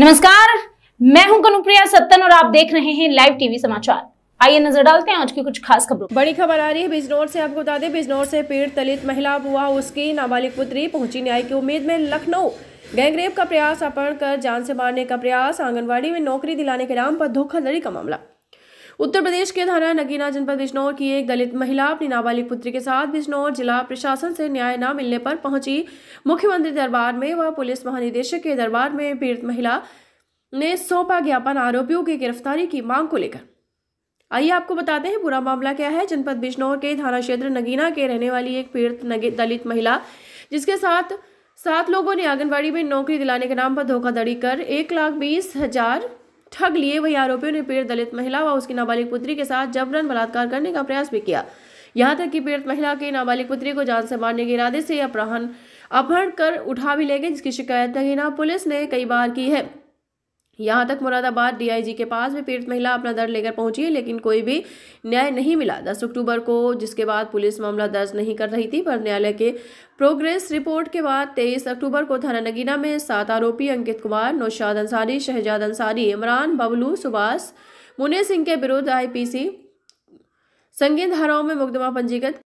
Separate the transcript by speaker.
Speaker 1: नमस्कार मैं हूं कनुप्रिया सत्तन और आप देख रहे हैं लाइव टीवी समाचार आइए नजर डालते हैं आज की कुछ खास खबरों बड़ी खबर आ रही है बिजनौर से आपको बता दें बिजनौर से पीड़ित दलित महिला
Speaker 2: हुआ उसकी नाबालिग पुत्री पहुंची न्याय की उम्मीद में लखनऊ गैंगरेप का प्रयास अपहरण कर जान से मारने का प्रयास आंगनबाड़ी में नौकरी दिलाने के नाम पर धोखाधड़ी का मामला उत्तर प्रदेश के थाना नगीना जनपद बिजनौर की एक दलित महिला अपनी नाबालिग पुत्री के साथ बिजनौर जिला प्रशासन से न्याय न मिलने पर पहुंची मुख्यमंत्री दरबार में व पुलिस महानिदेशक के दरबार में पीड़ित महिला ने सौंपा ज्ञापन आरोपियों की गिरफ्तारी की मांग को लेकर आइए आपको बताते हैं पूरा मामला क्या है जनपद बिजनौर के थाना क्षेत्र नगीना के रहने वाली एक पीड़ित दलित महिला जिसके साथ सात लोगों ने आंगनबाड़ी में नौकरी दिलाने के नाम पर धोखाधड़ी कर एक लाख बीस हजार ठग लिए वही आरोपियों ने पीड़ित दलित महिला व उसकी नाबालिग पुत्री के साथ जबरन बलात्कार करने का प्रयास भी किया यहाँ तक कि पीड़ित महिला के नाबालिग पुत्री को जान से मारने के इरादे से अपहरण अपहरण कर उठा भी ले गए जिसकी शिकायत तहिना पुलिस ने कई बार की है यहाँ तक मुरादाबाद डीआईजी के पास भी पीड़ित महिला अपना दर्द लेकर पहुंची है लेकिन कोई भी न्याय नहीं मिला दस अक्टूबर को जिसके बाद पुलिस मामला दर्ज नहीं कर रही थी पर न्यायालय के प्रोग्रेस रिपोर्ट के बाद तेईस अक्टूबर को थाना नगीना में सात आरोपी अंकित कुमार नौशाद अंसारी शहजाद अंसारी इमरान बबलू सुभाष मुने सिंह के विरुद्ध आईपीसी संगीन धाराओं में मुकदमा पंजीकृत